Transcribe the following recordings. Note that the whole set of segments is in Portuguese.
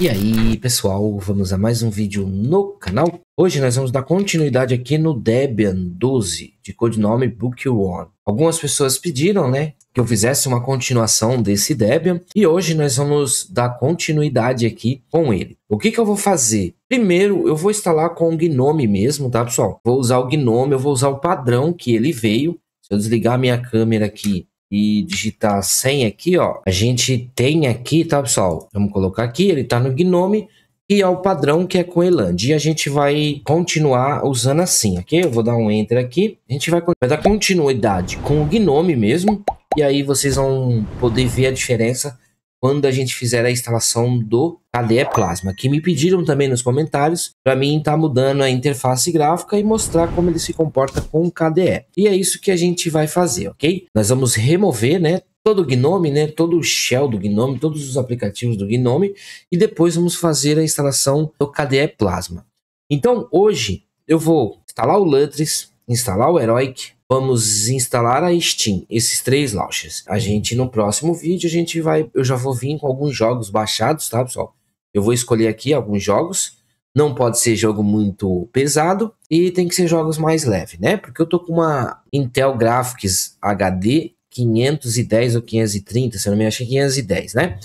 E aí pessoal, vamos a mais um vídeo no canal. Hoje nós vamos dar continuidade aqui no Debian 12, de codinome Book One. Algumas pessoas pediram, né, que eu fizesse uma continuação desse Debian e hoje nós vamos dar continuidade aqui com ele. O que que eu vou fazer? Primeiro eu vou instalar com o Gnome mesmo, tá pessoal? Vou usar o Gnome, eu vou usar o padrão que ele veio. Se eu desligar minha câmera aqui, e digitar 100 aqui, ó, a gente tem aqui, tá, pessoal? Vamos colocar aqui, ele tá no Gnome e é o padrão que é com Eland. E a gente vai continuar usando assim, ok? Eu vou dar um Enter aqui. A gente vai, vai dar continuidade com o Gnome mesmo. E aí vocês vão poder ver a diferença quando a gente fizer a instalação do KDE Plasma, que me pediram também nos comentários para mim estar tá mudando a interface gráfica e mostrar como ele se comporta com o KDE. E é isso que a gente vai fazer, ok? Nós vamos remover, né, todo o Gnome, né, todo o shell do Gnome, todos os aplicativos do Gnome e depois vamos fazer a instalação do KDE Plasma. Então, hoje eu vou instalar o Lutris, instalar o Heroic, vamos instalar a Steam, esses três launchers. A uhum. gente no próximo vídeo a gente vai, eu já vou vir com alguns jogos baixados, tá, pessoal? Eu vou escolher aqui alguns jogos. Não pode ser jogo muito pesado e tem que ser jogos mais leve, né? Porque eu tô com uma Intel Graphics HD 510 ou 530, se eu não me engano, achei é 510, né?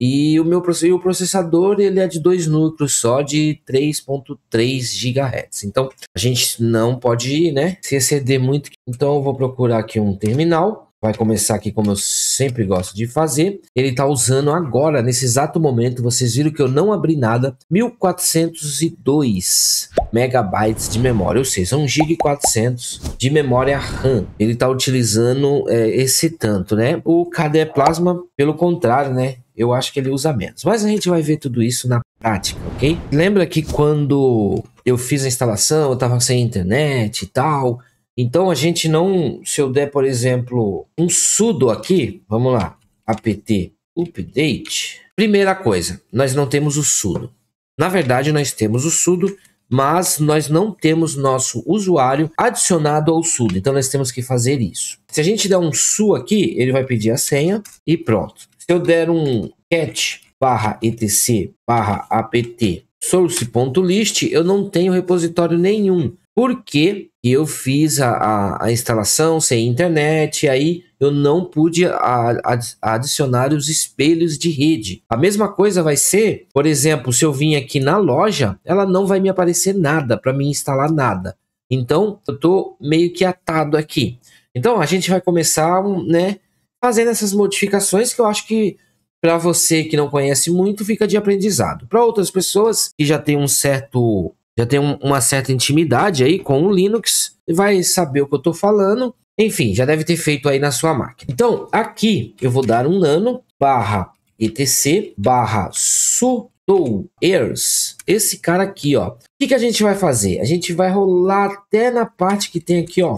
E o meu o processador ele é de dois núcleos só de 3.3 GHz. Então a gente não pode né, se exceder muito. Então eu vou procurar aqui um terminal. Vai começar aqui como eu sempre gosto de fazer. Ele está usando agora, nesse exato momento, vocês viram que eu não abri nada, 1402 megabytes de memória, ou seja, 1 GB 400 de memória RAM. Ele está utilizando é, esse tanto, né? O KDE Plasma, pelo contrário, né? eu acho que ele usa menos. Mas a gente vai ver tudo isso na prática, ok? Lembra que quando eu fiz a instalação, eu estava sem internet e tal. Então a gente não, se eu der, por exemplo, um sudo aqui, vamos lá, apt update. Primeira coisa, nós não temos o sudo. Na verdade, nós temos o sudo, mas nós não temos nosso usuário adicionado ao sudo. Então nós temos que fazer isso. Se a gente der um su aqui, ele vai pedir a senha e pronto eu der um cat barra etc barra apt source.list, eu não tenho repositório nenhum. Porque eu fiz a, a, a instalação sem internet, aí eu não pude a, adicionar os espelhos de rede. A mesma coisa vai ser, por exemplo, se eu vim aqui na loja, ela não vai me aparecer nada para me instalar nada. Então, eu estou meio que atado aqui. Então, a gente vai começar, né? fazendo essas modificações que eu acho que para você que não conhece muito fica de aprendizado. Para outras pessoas que já tem um certo já tem um, uma certa intimidade aí com o Linux, vai saber o que eu estou falando. Enfim, já deve ter feito aí na sua máquina. Então, aqui eu vou dar um nano barra etc barra sudoers. Esse cara aqui, ó. O que, que a gente vai fazer? A gente vai rolar até na parte que tem aqui, ó.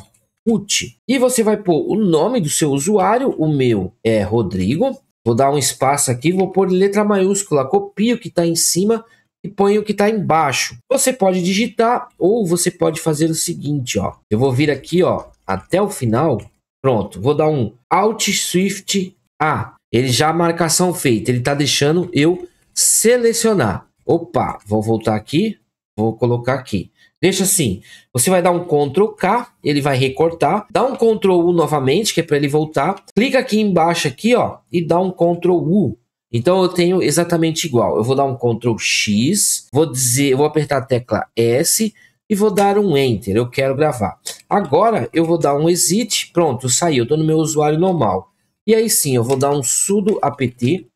E você vai pôr o nome do seu usuário, o meu é Rodrigo. Vou dar um espaço aqui, vou pôr letra maiúscula, copio o que está em cima e ponho o que está embaixo. Você pode digitar ou você pode fazer o seguinte, ó. Eu vou vir aqui, ó, até o final. Pronto, vou dar um Alt Swift A. Ele já a marcação feita, ele está deixando eu selecionar. Opa, vou voltar aqui, vou colocar aqui. Deixa assim. Você vai dar um Ctrl K, ele vai recortar. Dá um Ctrl U novamente, que é para ele voltar. Clica aqui embaixo aqui, ó, e dá um Ctrl U. Então eu tenho exatamente igual. Eu vou dar um Ctrl X, vou dizer, vou apertar a tecla S e vou dar um Enter. Eu quero gravar. Agora eu vou dar um Exit. Pronto, saiu. Estou no meu usuário normal. E aí sim, eu vou dar um sudo apt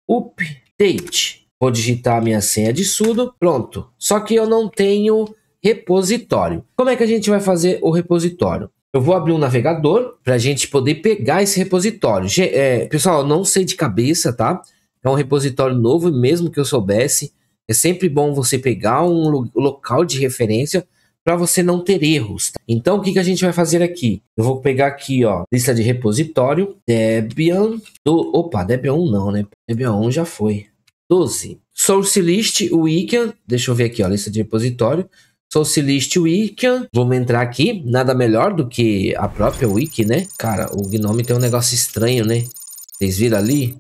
update. Vou digitar a minha senha de sudo. Pronto. Só que eu não tenho repositório. Como é que a gente vai fazer o repositório? Eu vou abrir um navegador para a gente poder pegar esse repositório. É, pessoal, eu não sei de cabeça, tá? É um repositório novo, mesmo que eu soubesse. É sempre bom você pegar um lo local de referência para você não ter erros. Tá? Então, o que, que a gente vai fazer aqui? Eu vou pegar aqui, ó, lista de repositório, Debian, do, opa, Debian não, né? Debian 1 já foi. 12. Source list, Wiccan, deixa eu ver aqui, ó, lista de repositório. Sou Celeste Wiccan. Vamos entrar aqui. Nada melhor do que a própria Wiki, né? Cara, o Gnome tem um negócio estranho, né? Vocês viram ali?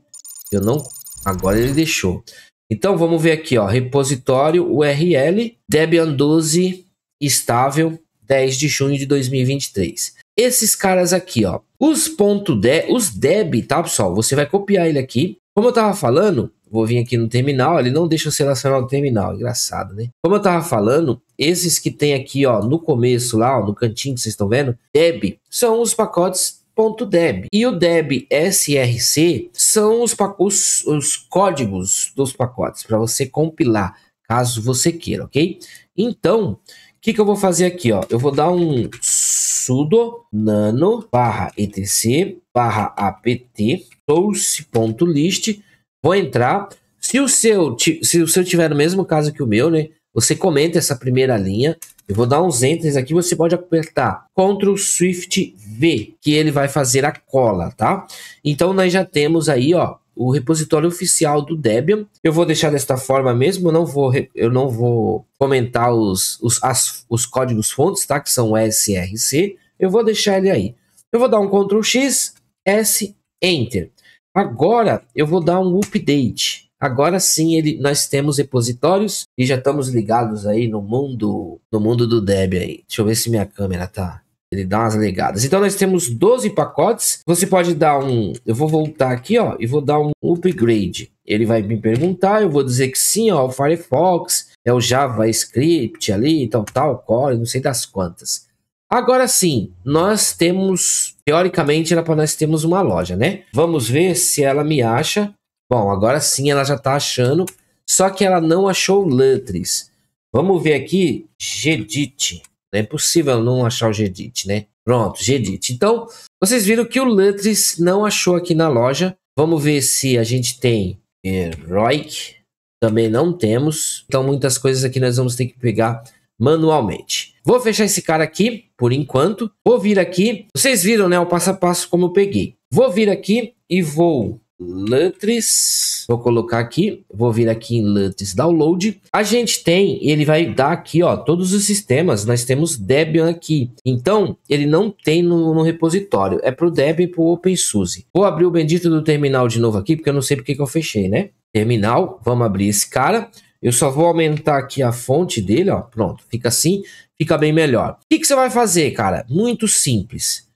Eu não... Agora ele deixou. Então vamos ver aqui, ó. Repositório URL Debian 12 estável 10 de junho de 2023. Esses caras aqui, ó. Os ponto de, os deb, tá, pessoal? Você vai copiar ele aqui. Como eu tava falando, vou vir aqui no terminal, ele não deixa eu selecionar o terminal, engraçado, né? Como eu tava falando, esses que tem aqui, ó, no começo lá, ó, no cantinho que vocês estão vendo, deb, são os pacotes .deb. E o deb src são os, os, os códigos dos pacotes para você compilar, caso você queira, ok? Então, o que, que eu vou fazer aqui, ó? Eu vou dar um sudo nano barra etc barra apt source.list vou entrar. Se o seu, se o seu tiver no mesmo caso que o meu, né? Você comenta essa primeira linha. Eu vou dar uns enters aqui. Você pode apertar Ctrl Swift V, que ele vai fazer a cola, tá? Então nós já temos aí, ó, o repositório oficial do Debian. Eu vou deixar desta forma mesmo, eu não vou, eu não vou comentar os, os, as, os códigos fontes, tá? Que são SRC. Eu vou deixar ele aí. Eu vou dar um Ctrl X, S, Enter. Agora eu vou dar um update. Agora sim, ele, nós temos repositórios e já estamos ligados aí no mundo, no mundo do Debian. aí. Deixa eu ver se minha câmera tá. Ele dá umas ligadas. Então nós temos 12 pacotes. Você pode dar um, eu vou voltar aqui, ó, e vou dar um upgrade. Ele vai me perguntar, eu vou dizer que sim, ó, o Firefox, é o JavaScript ali, tal, então, tal, core, não sei das quantas. Agora sim, nós temos, teoricamente era para nós termos uma loja, né? Vamos ver se ela me acha. Bom, agora sim ela já está achando, só que ela não achou Lutris. Vamos ver aqui, Gedit. Não é possível não achar o Gedit, né? Pronto, Gedit. Então, vocês viram que o Lutris não achou aqui na loja. Vamos ver se a gente tem Heroic. Eh, Também não temos. Então, muitas coisas aqui nós vamos ter que pegar manualmente. Vou fechar esse cara aqui por enquanto. Vou vir aqui. Vocês viram, né, o passo a passo como eu peguei. Vou vir aqui e vou Lutris. Vou colocar aqui, vou vir aqui em Lutris Download. A gente tem, ele vai dar aqui, ó, todos os sistemas. Nós temos Debian aqui. Então, ele não tem no, no repositório. É pro Debian e pro OpenSUSE. Vou abrir o bendito do terminal de novo aqui, porque eu não sei porque que eu fechei, né? Terminal, vamos abrir esse cara. Eu só vou aumentar aqui a fonte dele, ó. Pronto, fica assim, fica bem melhor. O que, que você vai fazer, cara? Muito simples.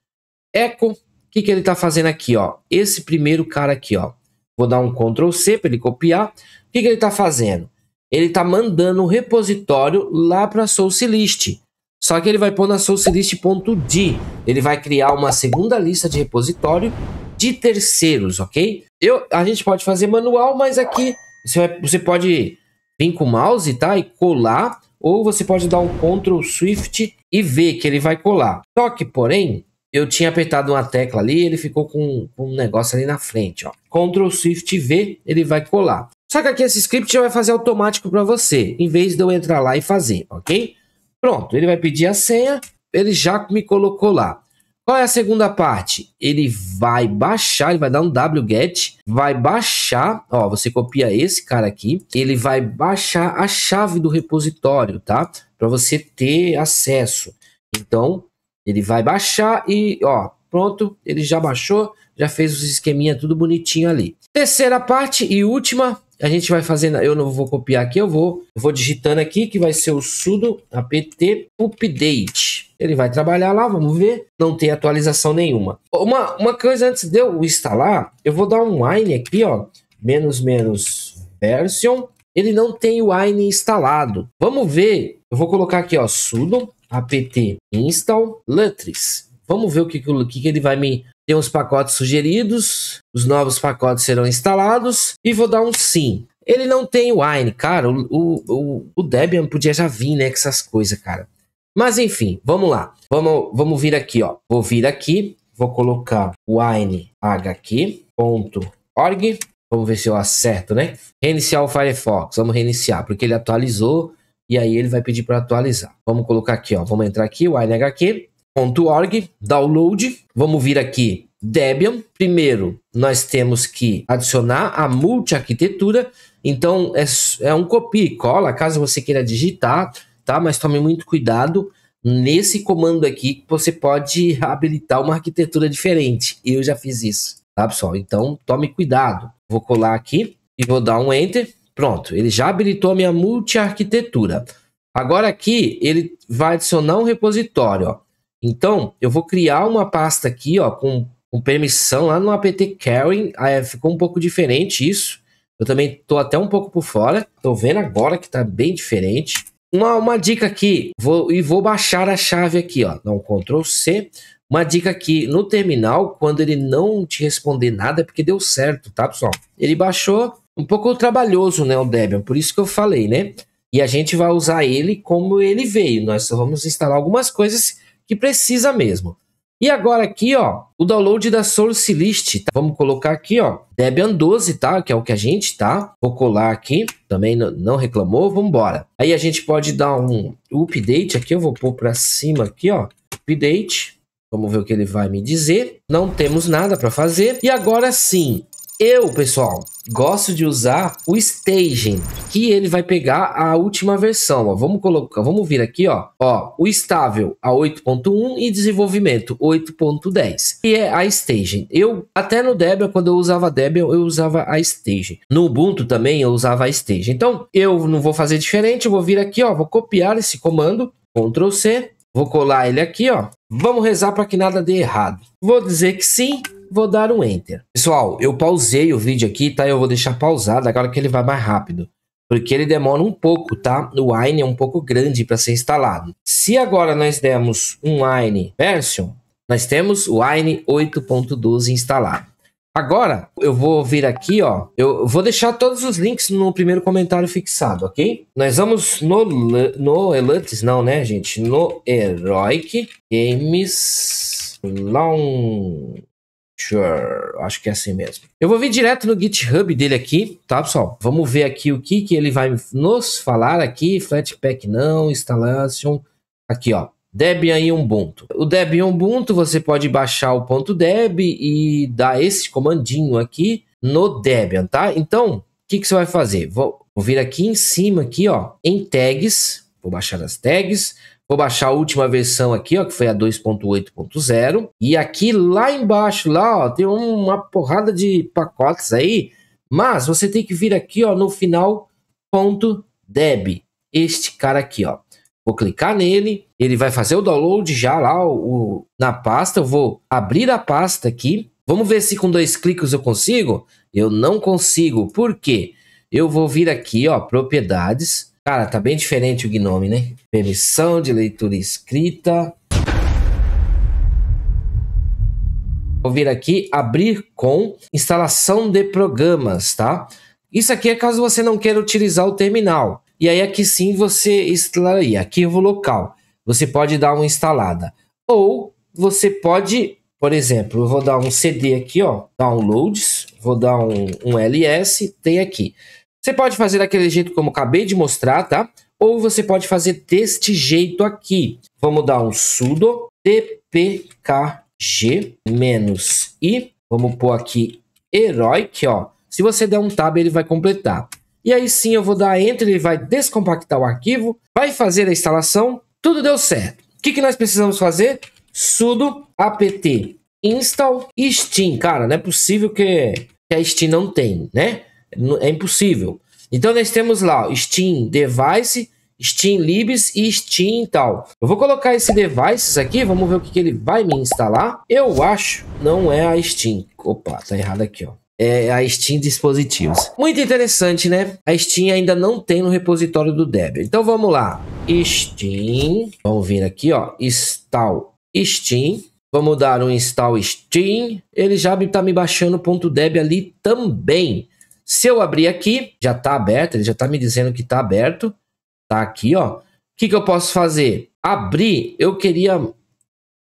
Echo, o que, que ele tá fazendo aqui, ó? Esse primeiro cara aqui, ó. Vou dar um Ctrl C para ele copiar. O que, que ele tá fazendo? Ele tá mandando o um repositório lá para a SourceList. Só que ele vai pôr na sourcelist.d. Ele vai criar uma segunda lista de repositório de terceiros, ok? Eu, a gente pode fazer manual, mas aqui você, vai, você pode vir com o mouse, tá? E colar, ou você pode dar um Ctrl Swift e ver que ele vai colar. Só que, porém, eu tinha apertado uma tecla ali, ele ficou com, um negócio ali na frente, ó. Ctrl Swift V, ele vai colar. Só que aqui esse script vai fazer automático para você, em vez de eu entrar lá e fazer, ok? Pronto, ele vai pedir a senha, ele já me colocou lá. Qual é a segunda parte? Ele vai baixar, ele vai dar um wget, vai baixar, ó, você copia esse cara aqui, ele vai baixar a chave do repositório, tá? Para você ter acesso. Então, ele vai baixar e, ó, pronto, ele já baixou, já fez os esqueminha tudo bonitinho ali. Terceira parte e última, a gente vai fazendo, eu não vou copiar aqui, eu vou, vou digitando aqui que vai ser o sudo apt update. Ele vai trabalhar lá, vamos ver. Não tem atualização nenhuma. Uma, uma coisa antes de eu instalar, eu vou dar um wine aqui, ó, menos menos version. Ele não tem o wine instalado. Vamos ver. Eu vou colocar aqui, ó, sudo apt install lutris. Vamos ver o que, que, que ele vai me tem os pacotes sugeridos, os novos pacotes serão instalados e vou dar um sim. Ele não tem Wine, cara. O, o, o Debian podia já vir, né? Com essas coisas, cara. Mas enfim, vamos lá. Vamos, vamos vir aqui, ó. Vou vir aqui, vou colocar winehq.org. Vamos ver se eu acerto, né? Reiniciar o Firefox. Vamos reiniciar, porque ele atualizou e aí ele vai pedir para atualizar. Vamos colocar aqui, ó. Vamos entrar aqui, winehq org download. Vamos vir aqui Debian. Primeiro, nós temos que adicionar a multi-arquitetura. Então, é, é um copia e cola, caso você queira digitar, tá? Mas tome muito cuidado nesse comando aqui, você pode habilitar uma arquitetura diferente. Eu já fiz isso, tá, pessoal? Então, tome cuidado. Vou colar aqui e vou dar um Enter. Pronto, ele já habilitou a minha multi-arquitetura. Agora aqui, ele vai adicionar um repositório, ó. Então, eu vou criar uma pasta aqui, ó, com, com permissão lá no apt Karen. Ah, é, ficou um pouco diferente isso. Eu também estou até um pouco por fora. Estou vendo agora que está bem diferente. Uma, uma dica aqui, vou, e vou baixar a chave aqui, ó. Não, Ctrl C. Uma dica aqui, no terminal, quando ele não te responder nada, é porque deu certo, tá, pessoal? Ele baixou, um pouco trabalhoso, né, o Debian, por isso que eu falei, né? E a gente vai usar ele como ele veio. Nós vamos instalar algumas coisas que precisa mesmo. E agora aqui, ó, o download da SourceList, tá? Vamos colocar aqui, ó, Debian 12, tá? Que é o que a gente tá. Vou colar aqui, também não reclamou, vamos embora. Aí a gente pode dar um update aqui, eu vou pôr para cima aqui, ó, update. Vamos ver o que ele vai me dizer. Não temos nada para fazer. E agora sim, eu, pessoal, gosto de usar o staging, que ele vai pegar a última versão, ó. Vamos colocar, vamos vir aqui, ó. Ó, o estável a 8.1 e desenvolvimento 8.10. E é a staging. Eu até no Debian, quando eu usava Debian, eu usava a staging. No Ubuntu também eu usava a staging. Então, eu não vou fazer diferente, eu vou vir aqui, ó, vou copiar esse comando, Ctrl C, vou colar ele aqui, ó. Vamos rezar para que nada dê errado. Vou dizer que sim vou dar um Enter. Pessoal, eu pausei o vídeo aqui, tá? Eu vou deixar pausado agora que ele vai mais rápido. Porque ele demora um pouco, tá? O Wine é um pouco grande para ser instalado. Se agora nós demos um Wine version, nós temos o Wine 8.12 instalado. Agora, eu vou vir aqui, ó. Eu vou deixar todos os links no primeiro comentário fixado, ok? Nós vamos no, no Elantis, não, né, gente? No Heroic Games Launch. Sure, acho que é assim mesmo. Eu vou vir direto no GitHub dele aqui, tá, pessoal? Vamos ver aqui o que, que ele vai nos falar aqui. Flatpak não, installation. Aqui, ó. Debian e Ubuntu. O Debian Ubuntu você pode baixar o ponto .deb e dar esse comandinho aqui no Debian, tá? Então, o que, que você vai fazer? Vou, vou vir aqui em cima aqui, ó, em tags. Vou baixar as tags. Vou baixar a última versão aqui, ó, que foi a 2.8.0. E aqui lá embaixo, lá, ó, tem uma porrada de pacotes aí. Mas você tem que vir aqui, ó, no final ponto .deb. Este cara aqui, ó. Vou clicar nele, ele vai fazer o download já lá o, na pasta. Eu vou abrir a pasta aqui. Vamos ver se com dois cliques eu consigo. Eu não consigo. Por quê? Eu vou vir aqui, ó, propriedades. Cara, tá bem diferente o Gnome, né? Permissão de leitura escrita. Vou vir aqui, abrir com instalação de programas, tá? Isso aqui é caso você não queira utilizar o terminal. E aí aqui sim você instalaria, arquivo local. Você pode dar uma instalada. Ou você pode, por exemplo, eu vou dar um CD aqui, ó, downloads, vou dar um, um LS, tem aqui. Você pode fazer daquele jeito como acabei de mostrar, tá? Ou você pode fazer deste jeito aqui. Vamos dar um sudo tpkg i. Vamos pôr aqui heroic, ó. Se você der um tab, ele vai completar. E aí sim eu vou dar enter, ele vai descompactar o arquivo, vai fazer a instalação, tudo deu certo. O que, que nós precisamos fazer? sudo apt install steam. Cara, não é possível que, que a Steam não tem, né? É impossível. Então nós temos lá Steam Device, Steam Libs e Steam tal. Eu vou colocar esse devices aqui, vamos ver o que, que ele vai me instalar. Eu acho, não é a Steam. Opa, tá errado aqui, ó é a Steam dispositivos. Muito interessante, né? A Steam ainda não tem no repositório do Debian. Então vamos lá. Steam, vamos vir aqui, ó, install Steam. Vamos dar um install Steam. Ele já está me baixando o Debian ali também. Se eu abrir aqui, já está aberto, ele já está me dizendo que está aberto. Tá aqui, ó. O que, que eu posso fazer? Abrir, eu queria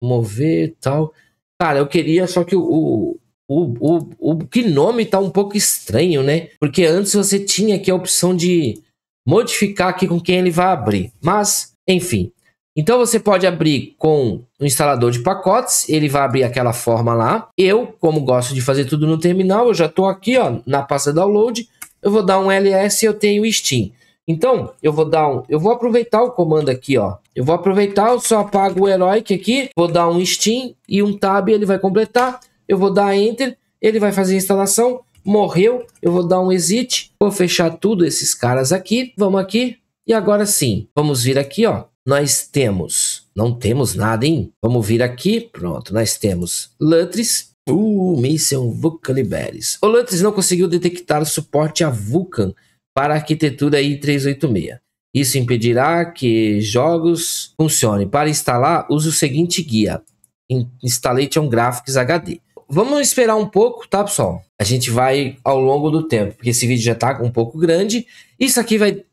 mover tal. Cara, eu queria, só que o, o, o, o Gnome tá um pouco estranho, né? Porque antes você tinha aqui a opção de modificar aqui com quem ele vai abrir. Mas, enfim, então você pode abrir com o um instalador de pacotes, ele vai abrir aquela forma lá. Eu, como gosto de fazer tudo no terminal, eu já estou aqui ó, na pasta download, eu vou dar um ls e eu tenho Steam. Então, eu vou dar um, eu vou aproveitar o comando aqui, ó. Eu vou aproveitar, eu só apago o heroic aqui, vou dar um Steam e um tab, ele vai completar. Eu vou dar enter, ele vai fazer a instalação. Morreu, eu vou dar um exit, vou fechar tudo esses caras aqui. Vamos aqui e agora sim, vamos vir aqui, ó nós temos. Não temos nada, hein? Vamos vir aqui. Pronto, nós temos Lutris. Uh, Mason Vulcaliberis. O Lutris não conseguiu detectar suporte a Vulcan para a arquitetura i386. Isso impedirá que jogos funcionem. Para instalar, use o seguinte guia: Installation Graphics HD. Vamos esperar um pouco, tá, pessoal? A gente vai ao longo do tempo, porque esse vídeo já está um pouco grande. Isso aqui vai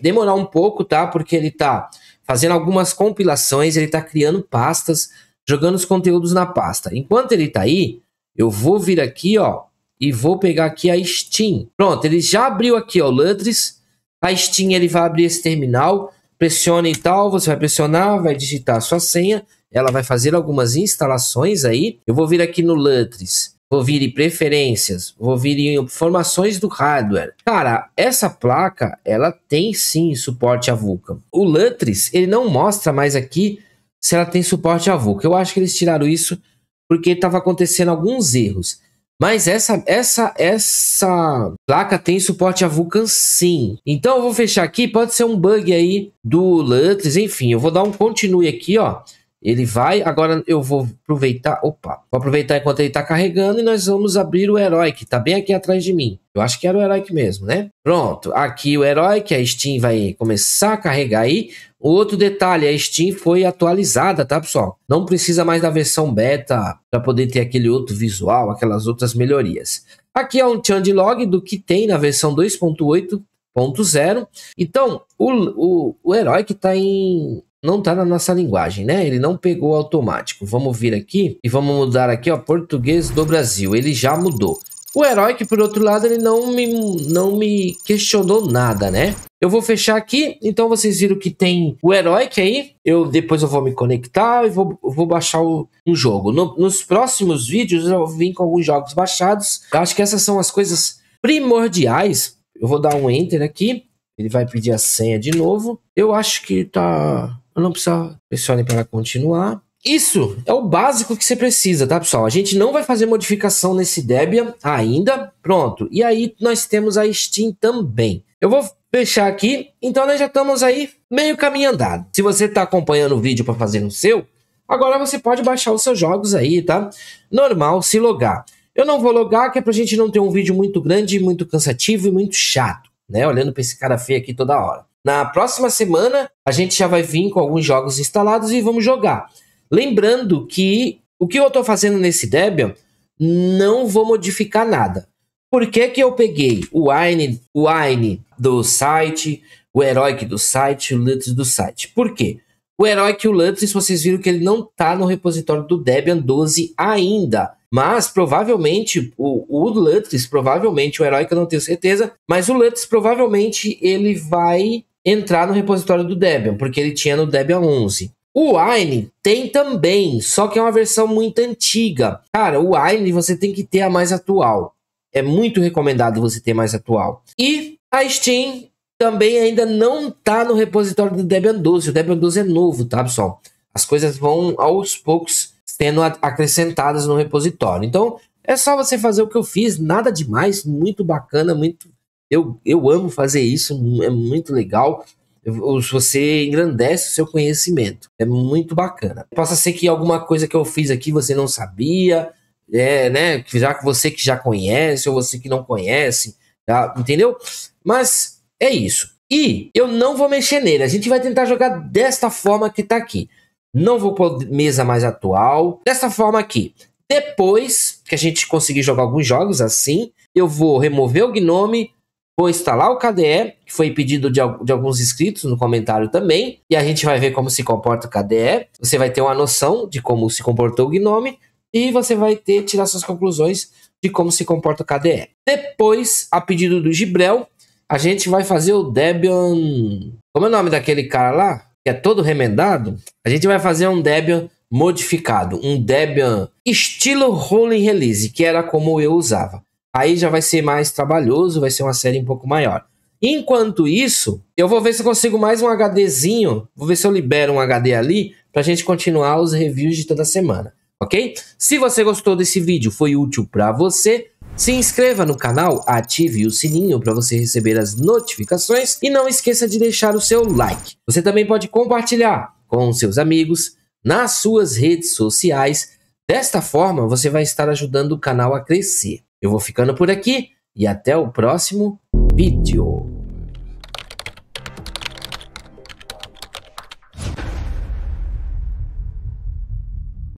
demorar um pouco, tá? Porque ele tá fazendo algumas compilações, ele tá criando pastas, jogando os conteúdos na pasta. Enquanto ele tá aí, eu vou vir aqui, ó, e vou pegar aqui a Steam. Pronto, ele já abriu aqui, ó, o Lutris. A Steam, ele vai abrir esse terminal, pressione e tal, você vai pressionar, vai digitar a sua senha, ela vai fazer algumas instalações aí. Eu vou vir aqui no Lutris vou vir em preferências, vou vir em informações do hardware. Cara, essa placa, ela tem sim suporte a Vulkan. O Lutris, ele não mostra mais aqui se ela tem suporte a Vulkan. Eu acho que eles tiraram isso porque estava acontecendo alguns erros. Mas essa essa essa placa tem suporte a Vulkan sim. Então eu vou fechar aqui, pode ser um bug aí do Lutris, enfim, eu vou dar um continue aqui, ó. Ele vai, agora eu vou aproveitar, opa, vou aproveitar enquanto ele está carregando e nós vamos abrir o herói que está bem aqui atrás de mim. Eu acho que era o herói mesmo, né? Pronto, aqui o herói que a Steam vai começar a carregar aí. Outro detalhe, a Steam foi atualizada, tá, pessoal? Não precisa mais da versão beta para poder ter aquele outro visual, aquelas outras melhorias. Aqui é um change log do que tem na versão 2.8.0. Então, o, o, o herói que está em não está na nossa linguagem, né? Ele não pegou automático. Vamos vir aqui e vamos mudar aqui, ó, português do Brasil. Ele já mudou. O herói que, por outro lado, ele não me, não me questionou nada, né? Eu vou fechar aqui, então vocês viram que tem o herói que aí, eu depois eu vou me conectar e vou, vou baixar o, um jogo. No, nos próximos vídeos eu vim com alguns jogos baixados. Eu acho que essas são as coisas primordiais. Eu vou dar um enter aqui, ele vai pedir a senha de novo. Eu acho que tá eu não precisa pressione para continuar. Isso é o básico que você precisa, tá, pessoal? A gente não vai fazer modificação nesse Debian ainda. Pronto. E aí nós temos a Steam também. Eu vou fechar aqui. Então nós já estamos aí meio caminho andado. Se você está acompanhando o vídeo para fazer no seu, agora você pode baixar os seus jogos aí, tá? Normal, se logar. Eu não vou logar, que é pra gente não ter um vídeo muito grande, muito cansativo e muito chato, né? Olhando pra esse cara feio aqui toda hora. Na próxima semana, a gente já vai vir com alguns jogos instalados e vamos jogar. Lembrando que o que eu estou fazendo nesse Debian, não vou modificar nada. Por que, que eu peguei o Wine, o Wine do site, o Heroic do site, o Lutz do site? Por quê? O Heroic e o Lutz, vocês viram que ele não está no repositório do Debian 12 ainda. Mas provavelmente o, o provavelmente o Heroic, eu não tenho certeza, mas o Lutris provavelmente ele vai entrar no repositório do Debian, porque ele tinha no Debian 11. O Wine tem também, só que é uma versão muito antiga. Cara, o Wine você tem que ter a mais atual. É muito recomendado você ter mais atual. E a Steam também ainda não está no repositório do Debian 12. O Debian 12 é novo, tá, pessoal? As coisas vão aos poucos sendo acrescentadas no repositório. Então, é só você fazer o que eu fiz, nada demais, muito bacana, muito eu, eu amo fazer isso, é muito legal. Você engrandece o seu conhecimento. É muito bacana. Possa ser que alguma coisa que eu fiz aqui você não sabia, é, né? Já que você que já conhece ou você que não conhece, tá? entendeu? Mas é isso. E eu não vou mexer nele. A gente vai tentar jogar desta forma que tá aqui. Não vou pôr mesa mais atual. Dessa forma aqui. Depois que a gente conseguir jogar alguns jogos assim, eu vou remover o Gnome, Vou instalar o KDE, que foi pedido de, de, alguns inscritos no comentário também, e a gente vai ver como se comporta o KDE. Você vai ter uma noção de como se comportou o Gnome e você vai ter tirar suas conclusões de como se comporta o KDE. Depois, a pedido do Gibrel, a gente vai fazer o Debian. Como é o nome daquele cara lá? Que é todo remendado? A gente vai fazer um Debian modificado, um Debian estilo Rolling Release, que era como eu usava aí já vai ser mais trabalhoso, vai ser uma série um pouco maior. Enquanto isso, eu vou ver se eu consigo mais um HDzinho, vou ver se eu libero um HD ali pra gente continuar os reviews de toda semana, ok? Se você gostou desse vídeo, foi útil para você, se inscreva no canal, ative o sininho para você receber as notificações e não esqueça de deixar o seu like. Você também pode compartilhar com seus amigos nas suas redes sociais. Desta forma, você vai estar ajudando o canal a crescer. Eu vou ficando por aqui e até o próximo vídeo.